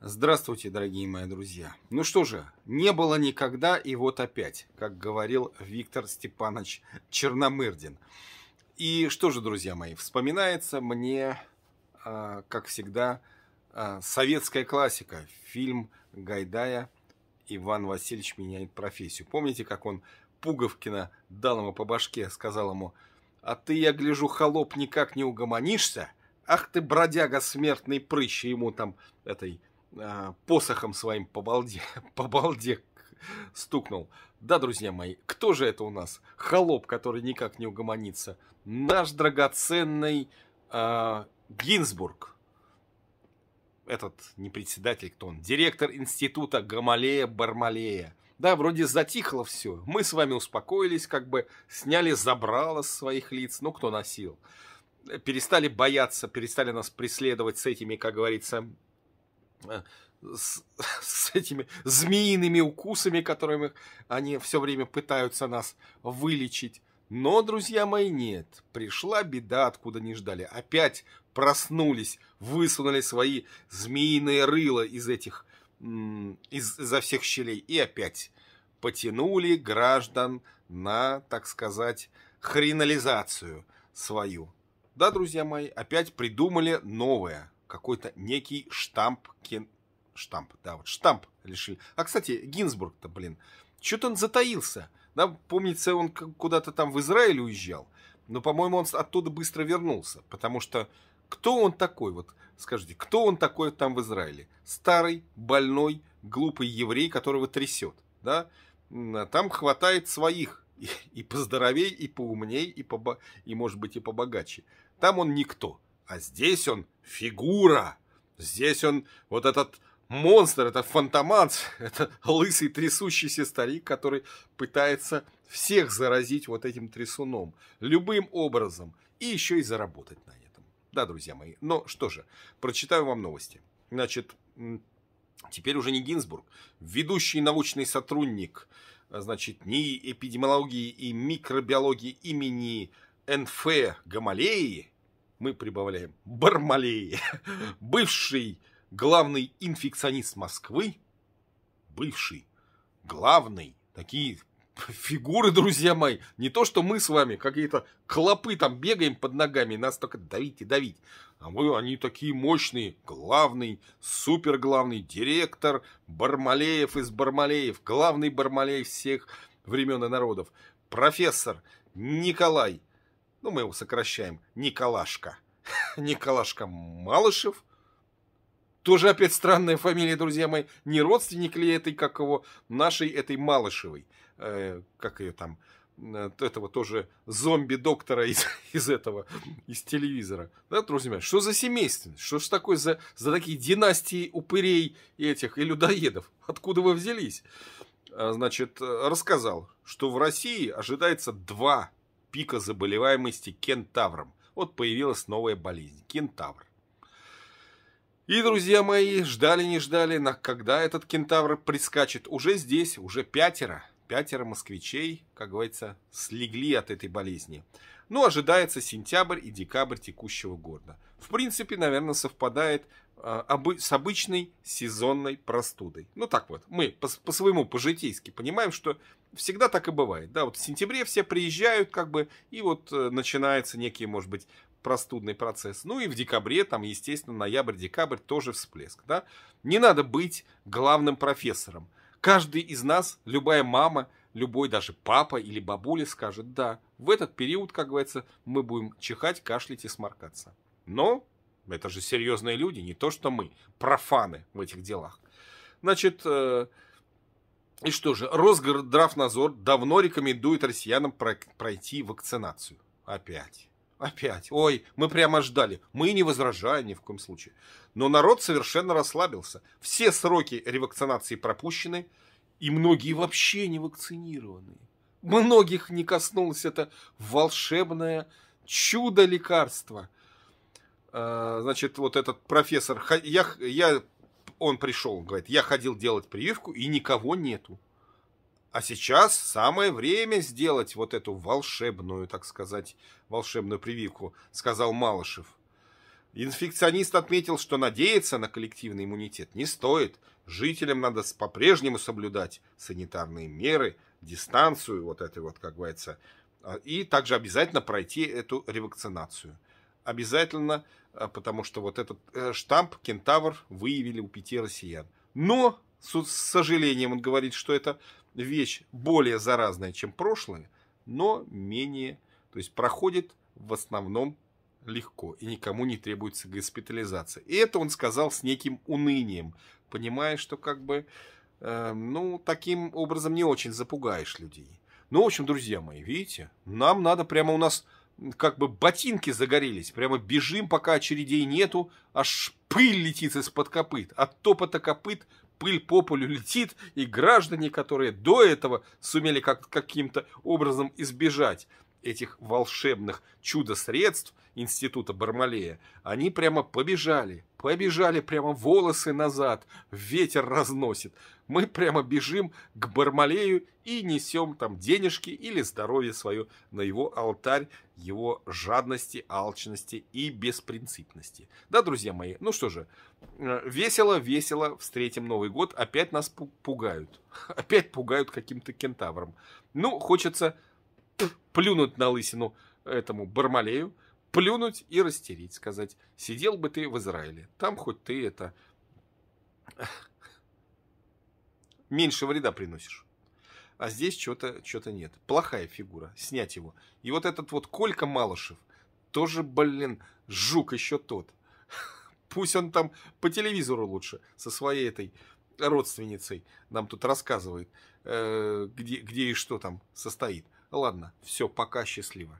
Здравствуйте, дорогие мои друзья. Ну что же, не было никогда и вот опять, как говорил Виктор Степанович Черномырдин. И что же, друзья мои, вспоминается мне, а, как всегда, а, советская классика, фильм Гайдая «Иван Васильевич меняет профессию». Помните, как он Пуговкина дал ему по башке, сказал ему, «А ты, я гляжу, холоп, никак не угомонишься? Ах ты, бродяга смертный прыщ!» и ему там этой а, посохом своим по балде, по балде стукнул. Да, друзья мои, кто же это у нас? Холоп, который никак не угомонится. Наш драгоценный э, Гинзбург. Этот не председатель, кто он? Директор института Гамалея Бармалея. Да, вроде затихло все. Мы с вами успокоились, как бы сняли забрало с своих лиц, ну, кто носил. Перестали бояться, перестали нас преследовать с этими, как говорится, Э, с, с этими змеиными укусами, которыми они все время пытаются нас вылечить. Но, друзья мои, нет. Пришла беда, откуда не ждали. Опять проснулись, высунули свои змеиные рыла из этих, из, изо всех щелей. И опять потянули граждан на, так сказать, хренализацию свою. Да, друзья мои, опять придумали новое какой-то некий штамп кен... Штамп, да, вот штамп решили. А, кстати, Гинзбург-то, блин, что-то он затаился. Да, помнится, он куда-то там в Израиль уезжал. Но, по-моему, он оттуда быстро вернулся. Потому что кто он такой? Вот скажите, кто он такой там в Израиле? Старый, больной, глупый еврей, которого трясет. Да? А там хватает своих и, и поздоровей, и поумней, и, побо... и, может быть, и побогаче. Там он никто. А здесь он фигура. Здесь он вот этот монстр, это фантоманс, это лысый трясущийся старик, который пытается всех заразить вот этим трясуном. Любым образом. И еще и заработать на этом. Да, друзья мои. Но что же, прочитаю вам новости. Значит, теперь уже не Гинзбург. Ведущий научный сотрудник значит, не эпидемиологии и микробиологии имени НФ Гамалеи мы прибавляем Бармалей, бывший главный инфекционист Москвы, бывший главный, такие фигуры, друзья мои, не то, что мы с вами какие-то клопы там бегаем под ногами, нас только давить и давить, а мы, они такие мощные, главный, супер главный директор Бармалеев из Бармалеев, главный Бармалеев всех времен и народов, профессор Николай ну мы его сокращаем, Николашка. Николашка Малышев. Тоже опять странная фамилия, друзья мои. Не родственник ли этой, как его, нашей этой Малышевой. Э, как ее там, э, этого тоже зомби-доктора из, из этого, из телевизора. Да, друзья мои, что за семейственность? Что ж такое за, за такие династии упырей этих и людоедов? Откуда вы взялись? Э, значит, э, рассказал, что в России ожидается два пика заболеваемости кентавром. Вот появилась новая болезнь – кентавр. И, друзья мои, ждали не ждали, на когда этот кентавр прискачет. Уже здесь, уже пятеро, пятеро москвичей, как говорится, слегли от этой болезни. Ну, ожидается сентябрь и декабрь текущего года. В принципе, наверное, совпадает а, с обычной сезонной простудой. Ну так вот, мы по, по своему по-житейски понимаем, что всегда так и бывает. Да, вот в сентябре все приезжают, как бы, и вот э, начинается некий, может быть, простудный процесс. Ну и в декабре, там, естественно, ноябрь-декабрь тоже всплеск, да. Не надо быть главным профессором. Каждый из нас, любая мама, любой даже папа или бабуля скажет «да». В этот период, как говорится, мы будем чихать, кашлять и сморкаться. Но это же серьезные люди, не то что мы, профаны в этих делах. Значит, э, и что же, Росгордравнадзор давно рекомендует россиянам пройти вакцинацию. Опять. Опять. Ой, мы прямо ждали. Мы не возражаем ни в коем случае. Но народ совершенно расслабился. Все сроки ревакцинации пропущены. И многие вообще не вакцинированные. Многих не коснулось это волшебное чудо лекарства. А, значит, вот этот профессор, я, я, он пришел, говорит, я ходил делать прививку, и никого нету. А сейчас самое время сделать вот эту волшебную, так сказать, волшебную прививку, сказал Малышев. Инфекционист отметил, что надеяться на коллективный иммунитет не стоит. Жителям надо по-прежнему соблюдать санитарные меры, дистанцию, вот это вот, как говорится, а, и также обязательно пройти эту ревакцинацию. Обязательно, а, потому что вот этот э, штамп кентавр выявили у пяти россиян. Но, с сожалением, он говорит, что это вещь более заразная, чем прошлое, но менее, то есть проходит в основном легко и никому не требуется госпитализация. И это он сказал с неким унынием, понимая, что как бы, э, ну, таким образом не очень запугаешь людей. Ну, в общем, друзья мои, видите, нам надо прямо у нас как бы ботинки загорелись. Прямо бежим, пока очередей нету, аж пыль летит из-под копыт. От топота копыт пыль по полю летит, и граждане, которые до этого сумели как каким-то образом избежать этих волшебных чудо-средств института Бармалея, они прямо побежали, побежали прямо волосы назад, ветер разносит. Мы прямо бежим к Бармалею и несем там денежки или здоровье свое на его алтарь, его жадности, алчности и беспринципности. Да, друзья мои, ну что же, весело-весело э, встретим Новый год, опять нас пугают, опять пугают каким-то кентавром. Ну, хочется плюнуть на лысину этому Бармалею, плюнуть и растереть, сказать, сидел бы ты в Израиле, там хоть ты это меньше вреда приносишь. А здесь что то чего нет. Плохая фигура, снять его. И вот этот вот Колька Малышев, тоже, блин, жук еще тот. Пусть он там по телевизору лучше со своей этой родственницей нам тут рассказывает, э, где, где и что там состоит. Ладно, все, пока, счастливо.